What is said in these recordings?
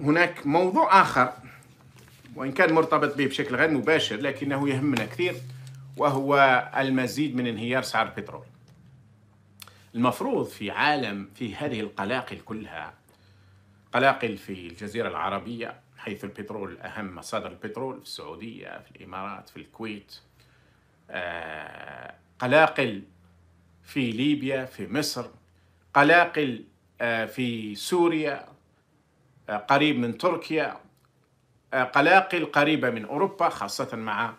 هناك موضوع آخر وإن كان مرتبط به بشكل غير مباشر لكنه يهمنا كثير وهو المزيد من انهيار سعر البترول المفروض في عالم في هذه القلاقل كلها قلاقل في الجزيرة العربية حيث البترول أهم مصادر البترول في السعودية في الإمارات في الكويت آه، قلاقل في ليبيا في مصر قلاقل آه، في سوريا آه، قريب من تركيا آه، قلاقل قريبة من أوروبا خاصة مع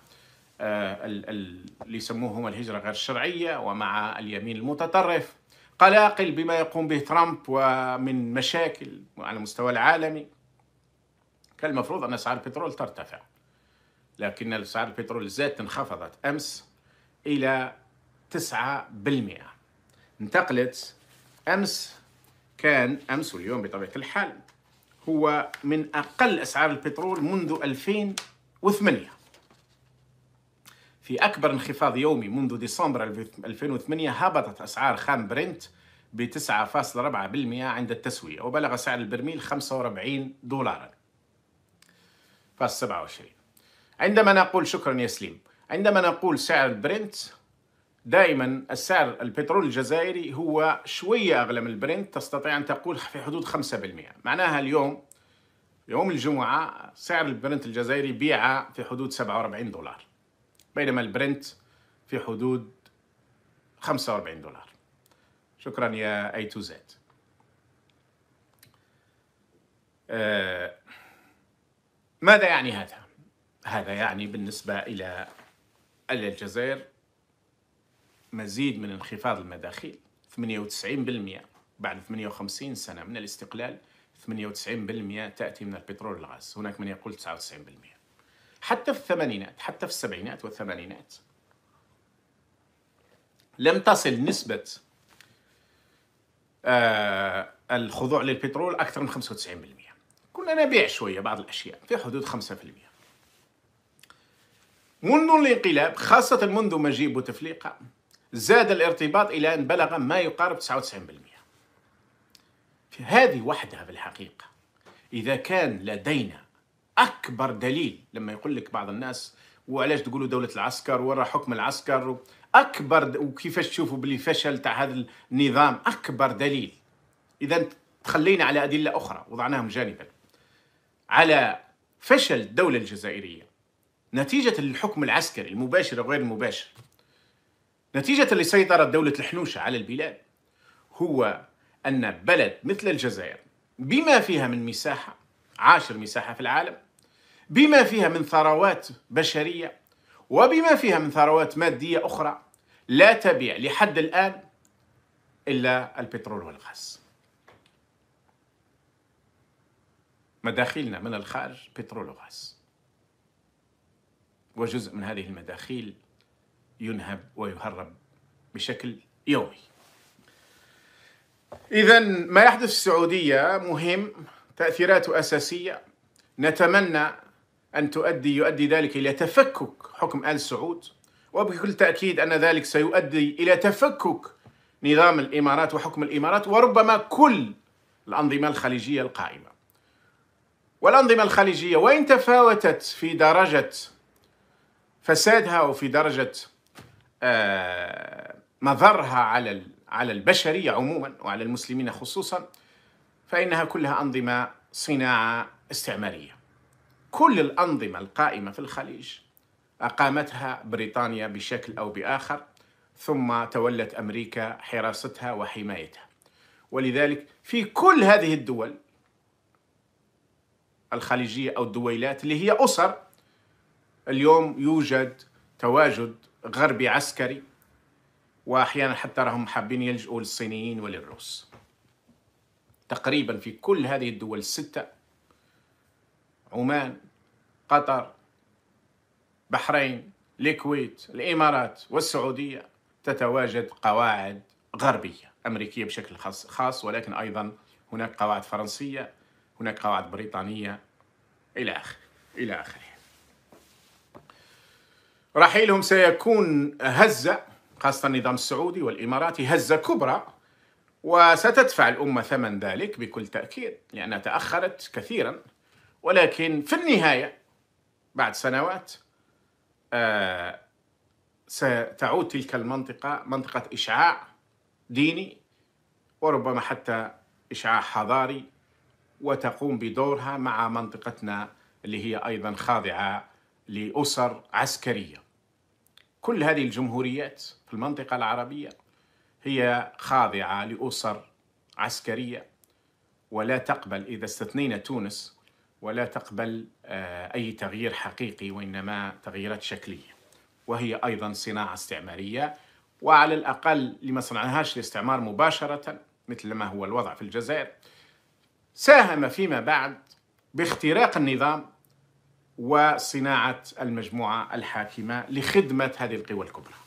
آه، اللي يسموهم الهجرة غير الشرعية ومع اليمين المتطرف قلاقل بما يقوم به ترامب ومن مشاكل على المستوى العالمي كان المفروض أن أسعار البترول ترتفع لكن أسعار البترول ذات انخفضت أمس إلى 9% انتقلت أمس كان أمس واليوم بطبيعة الحال هو من أقل أسعار البترول منذ 2008 في أكبر انخفاض يومي منذ ديسمبر 2008 هبطت أسعار خام برنت ب 9.4% عند التسوية وبلغ سعر البرميل 45 دولارا فاصل 27 عندما نقول شكرا يا سليم عندما نقول سعر البرنت دائما السعر البترول الجزائري هو شوية أغلى من البرنت تستطيع أن تقول في حدود 5% معناها اليوم يوم الجمعة سعر البرنت الجزائري بيع في حدود 47 دولار بينما البرنت في حدود 45 دولار شكرا يا اي تو زد ماذا يعني هذا؟ هذا يعني بالنسبة إلى الجزائر مزيد من انخفاض المداخيل 98% بعد 58 سنة من الاستقلال 98% تأتي من البترول والغاز هناك من يقول 99% حتى في الثمانينات حتى في السبعينات والثمانينات لم تصل نسبة آه الخضوع للبترول أكثر من 95% كنا نبيع شوية بعض الأشياء في حدود 5% منذ الانقلاب خاصة منذ مجيء بوتفليقة زاد الارتباط إلى أن بلغ ما يقارب 99% هذه وحدها في الحقيقة إذا كان لدينا أكبر دليل لما يقول لك بعض الناس وعلاش تقولوا دولة العسكر ورا حكم العسكر أكبر وكيفاش تشوفوا بلي فشل تاع هذا النظام أكبر دليل إذا تخلينا على أدلة أخرى وضعناهم جانبا على فشل الدولة الجزائرية نتيجة الحكم العسكري المباشر وغير المباشر نتيجة لسيطرة دولة الحنوشة على البلاد هو أن بلد مثل الجزائر بما فيها من مساحة عاشر مساحة في العالم بما فيها من ثروات بشرية وبما فيها من ثروات مادية أخرى لا تبيع لحد الآن إلا البترول والغاز مداخيلنا من الخارج بترول وغاز وجزء من هذه المداخيل ينهب ويهرب بشكل يومي إذا ما يحدث في السعودية مهم تأثيراته أساسية نتمنى أن تؤدي يؤدي ذلك إلى تفكك حكم آل سعود وبكل تأكيد أن ذلك سيؤدي إلى تفكك نظام الإمارات وحكم الإمارات وربما كل الأنظمة الخليجية القائمة والأنظمة الخليجية وإن تفاوتت في درجة فسادها وفي درجة آه، مضرها على على البشريه عموما وعلى المسلمين خصوصا فانها كلها انظمه صناعه استعماريه. كل الانظمه القائمه في الخليج اقامتها بريطانيا بشكل او باخر ثم تولت امريكا حراستها وحمايتها. ولذلك في كل هذه الدول الخليجيه او الدويلات اللي هي اسر اليوم يوجد تواجد غربي عسكري واحيانا حتى راهم حابين يلجؤوا للصينيين وللروس تقريبا في كل هذه الدول السته عمان قطر بحرين الكويت الامارات والسعوديه تتواجد قواعد غربيه امريكيه بشكل خاص, خاص ولكن ايضا هناك قواعد فرنسيه هناك قواعد بريطانيه الى اخره الى اخره رحيلهم سيكون هزة خاصة النظام السعودي والإماراتي هزة كبرى وستدفع الأمة ثمن ذلك بكل تأكيد لأنها تأخرت كثيرا ولكن في النهاية بعد سنوات آه، ستعود تلك المنطقة منطقة إشعاع ديني وربما حتى إشعاع حضاري وتقوم بدورها مع منطقتنا اللي هي أيضا خاضعة لأسر عسكرية كل هذه الجمهوريات في المنطقة العربية هي خاضعة لأسر عسكرية ولا تقبل إذا استثنينا تونس ولا تقبل آه، أي تغيير حقيقي وإنما تغييرات شكلية وهي أيضا صناعة استعمارية وعلى الأقل لما صنعهاش الاستعمار مباشرة مثل ما هو الوضع في الجزائر ساهم فيما بعد باختراق النظام وصناعه المجموعه الحاكمه لخدمه هذه القوى الكبرى